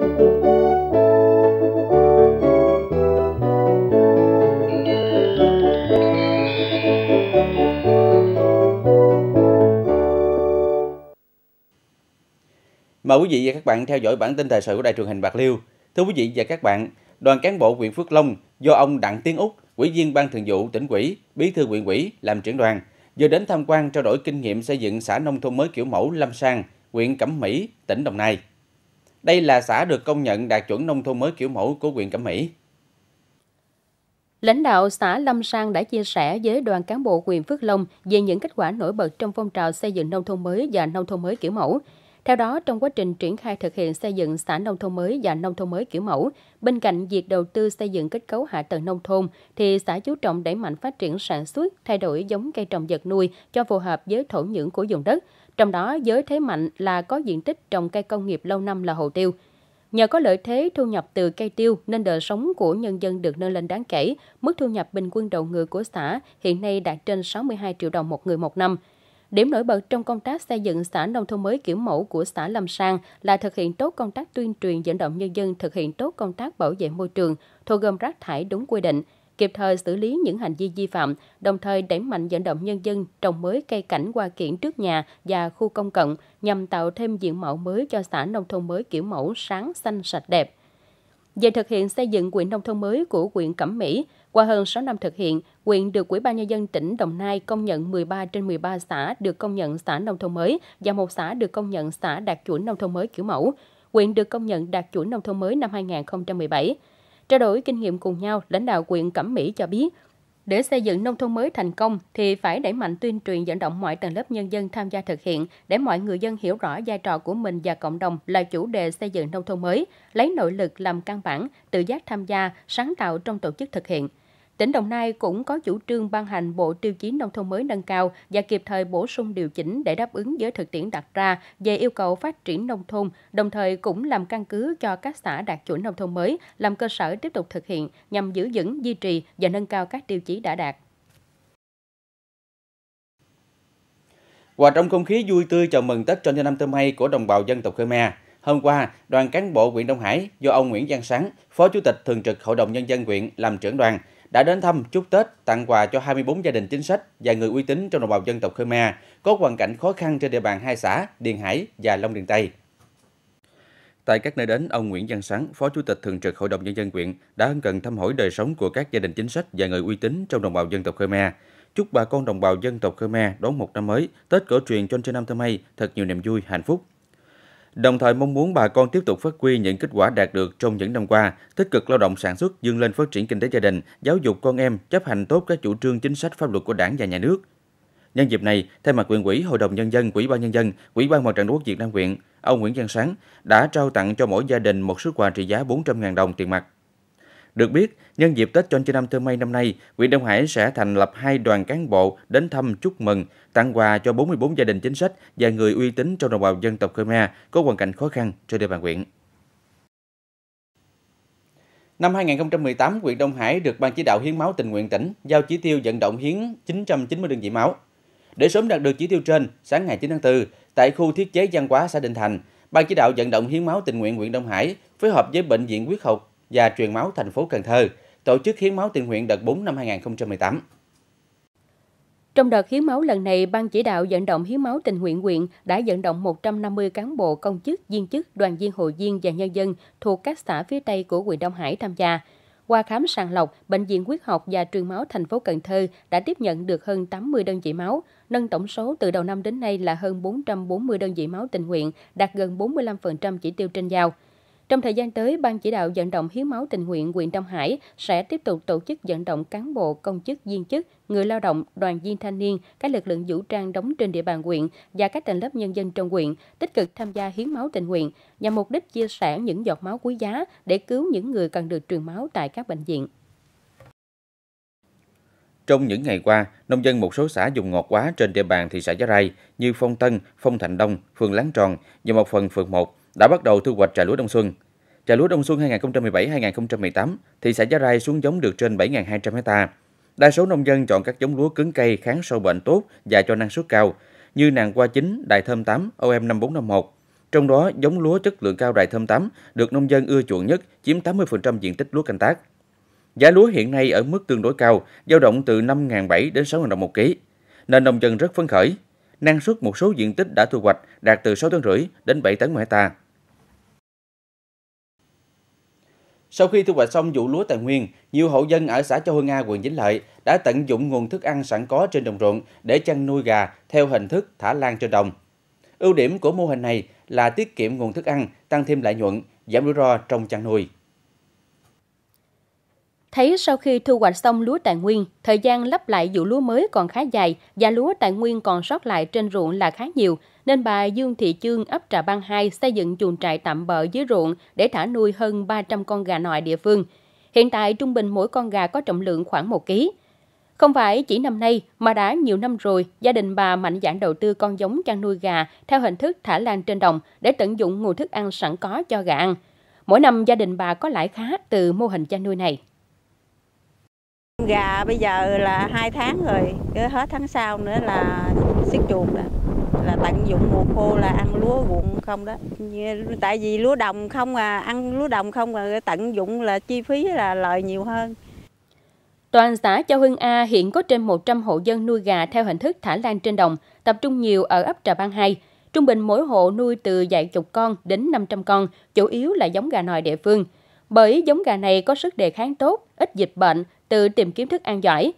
Mời quý vị và các bạn theo dõi bản tin thời sự của Đài truyền hình Bạc Liêu. Thưa quý vị và các bạn, đoàn cán bộ huyện Phước Long do ông Đặng Tiến Úc, Ủy viên Ban Thường vụ tỉnh ủy, Bí thư huyện ủy làm trưởng đoàn, vừa đến tham quan trao đổi kinh nghiệm xây dựng xã nông thôn mới kiểu mẫu Lâm Sang, huyện Cẩm Mỹ, tỉnh Đồng Nai. Đây là xã được công nhận đạt chuẩn nông thôn mới kiểu mẫu của huyện Cẩm Mỹ. Lãnh đạo xã Lâm Sang đã chia sẻ với đoàn cán bộ huyện Phước Long về những kết quả nổi bật trong phong trào xây dựng nông thôn mới và nông thôn mới kiểu mẫu. Theo đó, trong quá trình triển khai thực hiện xây dựng xã nông thôn mới và nông thôn mới kiểu mẫu, bên cạnh việc đầu tư xây dựng kết cấu hạ tầng nông thôn, thì xã chú trọng đẩy mạnh phát triển sản xuất, thay đổi giống cây trồng vật nuôi cho phù hợp với thổ nhưỡng của vùng đất. Trong đó, giới thế mạnh là có diện tích trồng cây công nghiệp lâu năm là hồ tiêu. Nhờ có lợi thế thu nhập từ cây tiêu nên đời sống của nhân dân được nâng lên đáng kể, mức thu nhập bình quân đầu người của xã hiện nay đạt trên 62 triệu đồng một người một năm. Điểm nổi bật trong công tác xây dựng xã nông thôn mới kiểu mẫu của xã Lâm Sang là thực hiện tốt công tác tuyên truyền dẫn động nhân dân thực hiện tốt công tác bảo vệ môi trường, thu gom rác thải đúng quy định, kịp thời xử lý những hành vi vi phạm, đồng thời đẩy mạnh dẫn động nhân dân trồng mới cây cảnh qua kiển trước nhà và khu công cộng nhằm tạo thêm diện mạo mới cho xã nông thôn mới kiểu mẫu sáng xanh sạch đẹp. Về thực hiện xây dựng quyện nông thôn mới của quyện Cẩm Mỹ, qua hơn 6 năm thực hiện, quyện được Ủy ban nhân dân tỉnh Đồng Nai công nhận 13 trên 13 xã được công nhận xã nông thôn mới và một xã được công nhận xã đạt chuẩn nông thôn mới kiểu mẫu. Quyện được công nhận đạt chuẩn nông thôn mới năm 2017. Trao đổi kinh nghiệm cùng nhau, lãnh đạo quyện Cẩm Mỹ cho biết, để xây dựng nông thôn mới thành công thì phải đẩy mạnh tuyên truyền dẫn động mọi tầng lớp nhân dân tham gia thực hiện để mọi người dân hiểu rõ vai trò của mình và cộng đồng là chủ đề xây dựng nông thôn mới, lấy nội lực làm căn bản, tự giác tham gia, sáng tạo trong tổ chức thực hiện – Tỉnh Đồng Nai cũng có chủ trương ban hành bộ tiêu chí nông thôn mới nâng cao và kịp thời bổ sung điều chỉnh để đáp ứng với thực tiễn đặt ra về yêu cầu phát triển nông thôn, đồng thời cũng làm căn cứ cho các xã đạt chuẩn nông thôn mới làm cơ sở tiếp tục thực hiện nhằm giữ vững, duy trì và nâng cao các tiêu chí đã đạt. Và trong không khí vui tươi chào mừng Tết Trôn Cho Năm Thơ May của đồng bào dân tộc Khmer, Hôm qua, đoàn cán bộ huyện Đông Hải do ông Nguyễn Giang Sáng, Phó Chủ tịch Thường trực Hội đồng Nhân dân huyện làm trưởng đoàn, đã đến thăm chúc Tết tặng quà cho 24 gia đình chính sách và người uy tín trong đồng bào dân tộc Khmer có hoàn cảnh khó khăn trên địa bàn hai xã Điền Hải và Long Điền Tây. Tại các nơi đến, ông Nguyễn Văn Sáng, Phó Chủ tịch Thường trực Hội đồng Nhân dân quyện, đã ân cần thăm hỏi đời sống của các gia đình chính sách và người uy tín trong đồng bào dân tộc Khmer. Chúc bà con đồng bào dân tộc Khmer đón một năm mới, Tết cổ truyền trên Nam Thơ May thật nhiều niềm vui, hạnh phúc, đồng thời mong muốn bà con tiếp tục phát huy những kết quả đạt được trong những năm qua, tích cực lao động sản xuất, dương lên phát triển kinh tế gia đình, giáo dục con em, chấp hành tốt các chủ trương chính sách pháp luật của Đảng và nhà nước. Nhân dịp này, thay mặt quyền ủy, hội đồng nhân dân, quỹ ban nhân dân, quỹ ban mặt trận tổ quốc Việt Nam huyện, ông Nguyễn Văn Sáng đã trao tặng cho mỗi gia đình một số quà trị giá 400.000 đồng tiền mặt. Được biết, nhân dịp Tết Chon Chi năm Thơ Mây năm nay, huyện Đông Hải sẽ thành lập hai đoàn cán bộ đến thăm chúc mừng, tặng quà cho 44 gia đình chính sách và người uy tín trong đồng bào dân tộc Khmer có hoàn cảnh khó khăn trên địa bàn huyện. Năm 2018, huyện Đông Hải được Ban chỉ đạo hiến máu tình nguyện tỉnh giao chỉ tiêu vận động hiến 990 đơn vị máu. Để sớm đạt được chỉ tiêu trên, sáng ngày 9 tháng 4, tại khu thiết chế văn hóa xã Định Thành, Ban chỉ đạo vận động hiến máu tình nguyện huyện Đông Hải phối hợp với Bệnh viện Huyết học và truyền máu thành phố Cần Thơ tổ chức hiến máu tình nguyện đợt 4 năm 2018. Trong đợt hiến máu lần này, Ban chỉ đạo vận động hiến máu tình nguyện quyện đã vận động 150 cán bộ công chức, viên chức, đoàn viên hội viên và nhân dân thuộc các xã phía Tây của huyện Đông Hải tham gia. Qua khám sàng lọc, Bệnh viện Huyết học và Truyền máu thành phố Cần Thơ đã tiếp nhận được hơn 80 đơn vị máu, nâng tổng số từ đầu năm đến nay là hơn 440 đơn vị máu tình nguyện, đạt gần 45% chỉ tiêu trên giao. Trong thời gian tới, Ban chỉ đạo vận động hiến máu tình nguyện huyện Đông Hải sẽ tiếp tục tổ chức vận động cán bộ, công chức, viên chức, người lao động, đoàn viên thanh niên, các lực lượng vũ trang đóng trên địa bàn huyện và các tầng lớp nhân dân trong huyện tích cực tham gia hiến máu tình nguyện nhằm mục đích chia sẻ những giọt máu quý giá để cứu những người cần được truyền máu tại các bệnh viện. Trong những ngày qua, nông dân một số xã dùng ngọt quá trên địa bàn thị xã Giá Rai như Phong Tân, Phong Thạnh Đông, phường Láng Tròn và một phần phường 1 đã bắt đầu thu hoạch trà lúa đông xuân. Trà lúa đông xuân 2017-2018 thị xã Giá Rai xuống giống được trên 7.200 hecta. Đa số nông dân chọn các giống lúa cứng cây kháng sâu bệnh tốt và cho năng suất cao như nàng qua chín, đài thơm 8, OM 5451. Trong đó, giống lúa chất lượng cao đài thơm 8 được nông dân ưa chuộng nhất, chiếm 80% diện tích lúa canh tác. Giá lúa hiện nay ở mức tương đối cao, dao động từ 5.700 đến 6.000 đồng một ký, nên nông dân rất phấn khởi năng suất một số diện tích đã thu hoạch đạt từ 6 tấn rưỡi đến 7 tấn một hectare. Sau khi thu hoạch xong vụ lúa tài nguyên, nhiều hộ dân ở xã Châu Hưng A, quận Vĩnh Lợi đã tận dụng nguồn thức ăn sẵn có trên đồng ruộng để chăn nuôi gà theo hình thức thả lan trên đồng. Ưu điểm của mô hình này là tiết kiệm nguồn thức ăn, tăng thêm lợi nhuận, giảm rủi ro trong chăn nuôi. Thấy sau khi thu hoạch xong lúa tài nguyên, thời gian lắp lại vụ lúa mới còn khá dài và lúa tài nguyên còn sót lại trên ruộng là khá nhiều, nên bà Dương Thị Chương ấp Trà Bang 2 xây dựng chuồng trại tạm bợ dưới ruộng để thả nuôi hơn 300 con gà nội địa phương. Hiện tại trung bình mỗi con gà có trọng lượng khoảng 1 kg. Không phải chỉ năm nay mà đã nhiều năm rồi, gia đình bà mạnh dạn đầu tư con giống chăn nuôi gà theo hình thức thả lan trên đồng để tận dụng nguồn thức ăn sẵn có cho gà ăn. Mỗi năm gia đình bà có lãi khá từ mô hình chăn nuôi này gà bây giờ là hai tháng rồi cứ hết tháng sau nữa là xiết chuột rồi là tận dụng mùa khô là ăn lúa ruộng không đó tại vì lúa đồng không à ăn lúa đồng không à tận dụng là chi phí là lợi nhiều hơn Toàn xã Châu Hưng A hiện có trên 100 hộ dân nuôi gà theo hình thức thả lan trên đồng, tập trung nhiều ở ấp Trà Ban 2. Trung bình mỗi hộ nuôi từ vài chục con đến 500 con, chủ yếu là giống gà nòi địa phương. Bởi giống gà này có sức đề kháng tốt, ít dịch bệnh tự tìm kiếm thức ăn giỏi.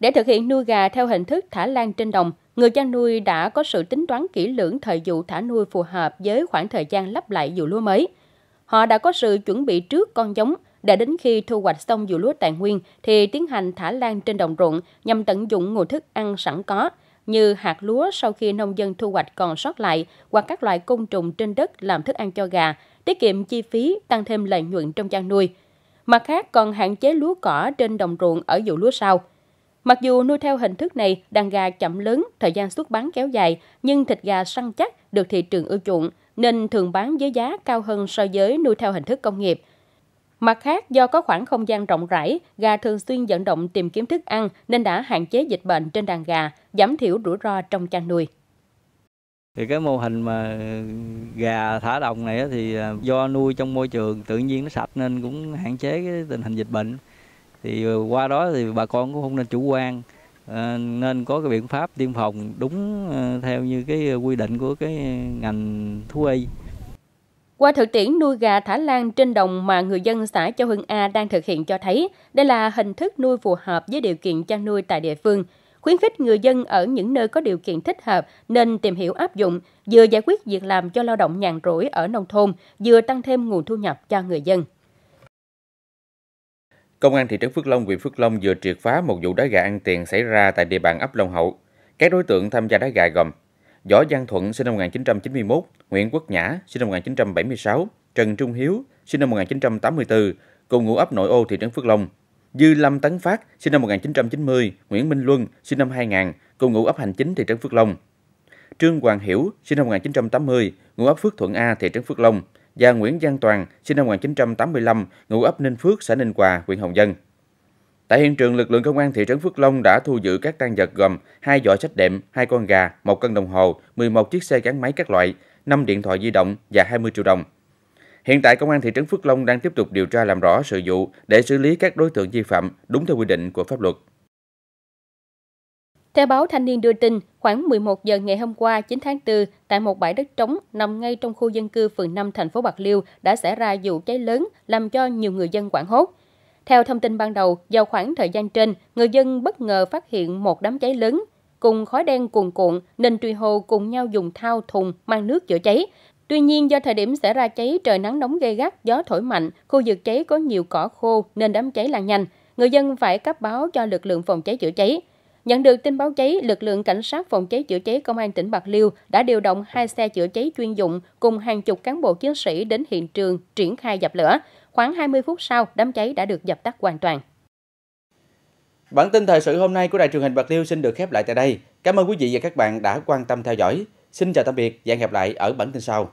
Để thực hiện nuôi gà theo hình thức thả lan trên đồng, người chăn nuôi đã có sự tính toán kỹ lưỡng thời vụ thả nuôi phù hợp với khoảng thời gian lắp lại vụ lúa mới. Họ đã có sự chuẩn bị trước con giống, để đến khi thu hoạch xong vụ lúa tàn nguyên thì tiến hành thả lan trên đồng ruộng nhằm tận dụng nguồn thức ăn sẵn có như hạt lúa sau khi nông dân thu hoạch còn sót lại hoặc các loại côn trùng trên đất làm thức ăn cho gà, tiết kiệm chi phí, tăng thêm lợi nhuận trong chăn nuôi – mặt khác còn hạn chế lúa cỏ trên đồng ruộng ở vụ lúa sau. Mặc dù nuôi theo hình thức này, đàn gà chậm lớn, thời gian xuất bán kéo dài, nhưng thịt gà săn chắc được thị trường ưa chuộng, nên thường bán với giá cao hơn so với nuôi theo hình thức công nghiệp. Mặt khác, do có khoảng không gian rộng rãi, gà thường xuyên vận động tìm kiếm thức ăn nên đã hạn chế dịch bệnh trên đàn gà, giảm thiểu rủi ro trong chăn nuôi thì cái mô hình mà gà thả đồng này thì à, do nuôi trong môi trường tự nhiên nó sạch nên cũng hạn chế cái tình hình dịch bệnh thì à, qua đó thì bà con cũng không nên chủ quan à, nên có cái biện pháp tiêm phòng đúng theo như cái quy định của cái ngành thú y. Qua thực tiễn nuôi gà thả lan trên đồng mà người dân xã Châu Hưng A đang thực hiện cho thấy, đây là hình thức nuôi phù hợp với điều kiện chăn nuôi tại địa phương, khuyến khích người dân ở những nơi có điều kiện thích hợp nên tìm hiểu áp dụng, vừa giải quyết việc làm cho lao động nhàn rỗi ở nông thôn, vừa tăng thêm nguồn thu nhập cho người dân. Công an thị trấn Phước Long, huyện Phước Long vừa triệt phá một vụ đá gà ăn tiền xảy ra tại địa bàn ấp Long Hậu. Các đối tượng tham gia đá gà gồm Võ văn Thuận sinh năm 1991, Nguyễn Quốc Nhã sinh năm 1976, Trần Trung Hiếu sinh năm 1984, cùng ngụ ấp Nội Ô thị trấn Phước Long Dư Lâm Tấn Phát, sinh năm 1990, Nguyễn Minh Luân, sinh năm 2000, cùng ngụ ấp Hành Chính, thị trấn Phước Long. Trương Hoàng Hiểu, sinh năm 1980, ngụ ấp Phước Thuận A, thị trấn Phước Long và Nguyễn Giang Toàn, sinh năm 1985, ngụ ấp Ninh Phước, xã Ninh Hòa, huyện Hồng Dân. Tại hiện trường, lực lượng công an thị trấn Phước Long đã thu giữ các tăng vật gồm hai giỏ sách đệm, hai con gà, một cân đồng hồ, 11 chiếc xe gắn máy các loại, 5 điện thoại di động và 20 triệu đồng. Hiện tại, Công an thị trấn Phước Long đang tiếp tục điều tra làm rõ sự vụ để xử lý các đối tượng vi phạm đúng theo quy định của pháp luật. Theo báo Thanh niên đưa tin, khoảng 11 giờ ngày hôm qua 9 tháng 4, tại một bãi đất trống nằm ngay trong khu dân cư phường 5 thành phố Bạc Liêu đã xảy ra vụ cháy lớn làm cho nhiều người dân hoảng hốt. Theo thông tin ban đầu, vào khoảng thời gian trên, người dân bất ngờ phát hiện một đám cháy lớn cùng khói đen cuồn cuộn nên truy hô cùng nhau dùng thao thùng mang nước chữa cháy, Tuy nhiên, do thời điểm xảy ra cháy trời nắng nóng gây gắt, gió thổi mạnh, khu vực cháy có nhiều cỏ khô nên đám cháy lan nhanh. Người dân phải cấp báo cho lực lượng phòng cháy chữa cháy. Nhận được tin báo cháy, lực lượng cảnh sát phòng cháy chữa cháy công an tỉnh Bạc Liêu đã điều động hai xe chữa cháy chuyên dụng cùng hàng chục cán bộ chiến sĩ đến hiện trường triển khai dập lửa. Khoảng 20 phút sau, đám cháy đã được dập tắt hoàn toàn. Bản tin thời sự hôm nay của Đài truyền hình Bạc Liêu xin được khép lại tại đây. Cảm ơn quý vị và các bạn đã quan tâm theo dõi. Xin chào tạm biệt và hẹn gặp lại ở bản tin sau.